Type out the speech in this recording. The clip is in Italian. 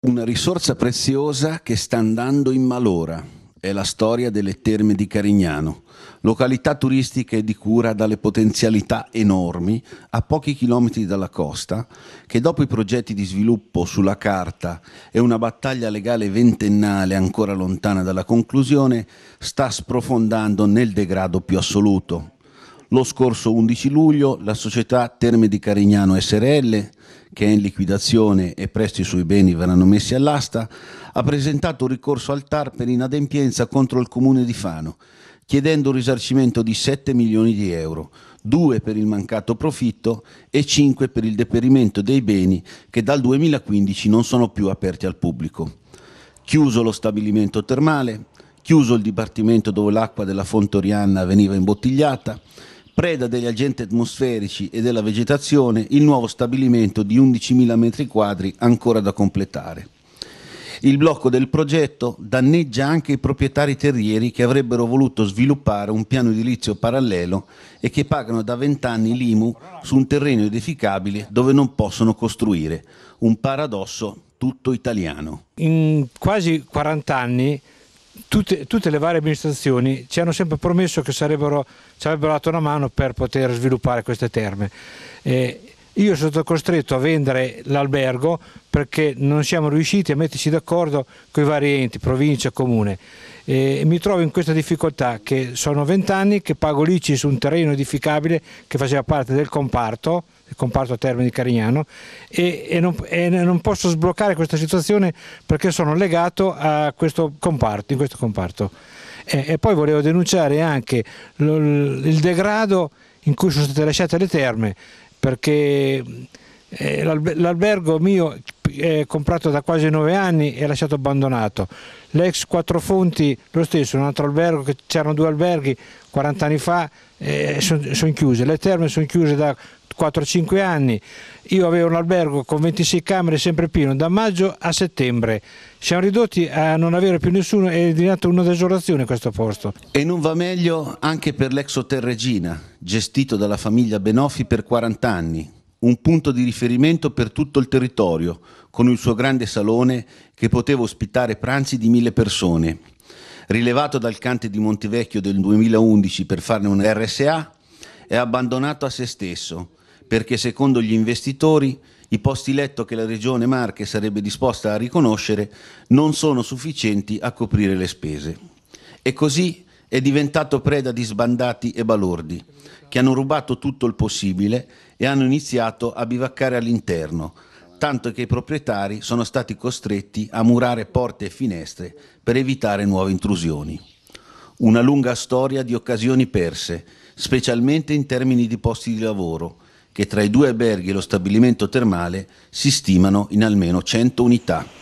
Una risorsa preziosa che sta andando in malora è la storia delle terme di Carignano, località turistiche di cura dalle potenzialità enormi a pochi chilometri dalla costa, che dopo i progetti di sviluppo sulla carta e una battaglia legale ventennale ancora lontana dalla conclusione, sta sprofondando nel degrado più assoluto, lo scorso 11 luglio la società Terme di Carignano SRL, che è in liquidazione e presto i suoi beni verranno messi all'asta, ha presentato un ricorso al TAR per inadempienza contro il comune di Fano, chiedendo un risarcimento di 7 milioni di euro, 2 per il mancato profitto e 5 per il deperimento dei beni che dal 2015 non sono più aperti al pubblico. Chiuso lo stabilimento termale, chiuso il dipartimento dove l'acqua della fonte Orianna veniva imbottigliata, preda degli agenti atmosferici e della vegetazione, il nuovo stabilimento di 11.000 m2 ancora da completare. Il blocco del progetto danneggia anche i proprietari terrieri che avrebbero voluto sviluppare un piano edilizio parallelo e che pagano da vent'anni l'IMU su un terreno edificabile dove non possono costruire. Un paradosso tutto italiano. In quasi 40 anni tutte, tutte, le varie amministrazioni ci hanno sempre promesso che ci avrebbero dato una mano per poter sviluppare queste terme. E, io sono stato costretto a vendere l'albergo perché non siamo riusciti a metterci d'accordo con i vari enti, provincia, comune. E mi trovo in questa difficoltà che sono vent'anni che pago l'ICI su un terreno edificabile che faceva parte del comparto, il comparto a di Carignano, e, e, non, e, non, posso sbloccare questa situazione perché sono legato a questo comparto. Questo comparto. E, e, poi volevo denunciare anche il degrado in cui sono state lasciate le terme perché eh, l'albergo mio è comprato da quasi nove anni e è lasciato abbandonato. L'ex Quattro Fonti, lo stesso, un altro albergo, c'erano due alberghi 40 anni fa, eh, sono son chiuse. Le terme sono chiuse da 4-5 anni. Io avevo un albergo con 26 camere sempre pieno da maggio a settembre. Siamo ridotti a non avere più nessuno, è diventato una desolazione questo posto. E non va meglio anche per Regina, gestito dalla famiglia Benofi per 40 anni, un punto di riferimento per tutto il territorio, con il suo grande salone che poteva ospitare pranzi di mille persone. Rilevato dal Cante di Montevecchio del 2011 per farne un RSA, è abbandonato a se stesso perché secondo gli investitori i posti letto che la Regione Marche sarebbe disposta a riconoscere non sono sufficienti a coprire le spese. E così è diventato preda di sbandati e balordi, che hanno rubato tutto il possibile e hanno iniziato a bivaccare all'interno, tanto che i proprietari sono stati costretti a murare porte e finestre per evitare nuove intrusioni. Una lunga storia di occasioni perse, specialmente in termini di posti di lavoro, che tra i due alberghi e lo stabilimento termale si stimano in almeno 100 unità.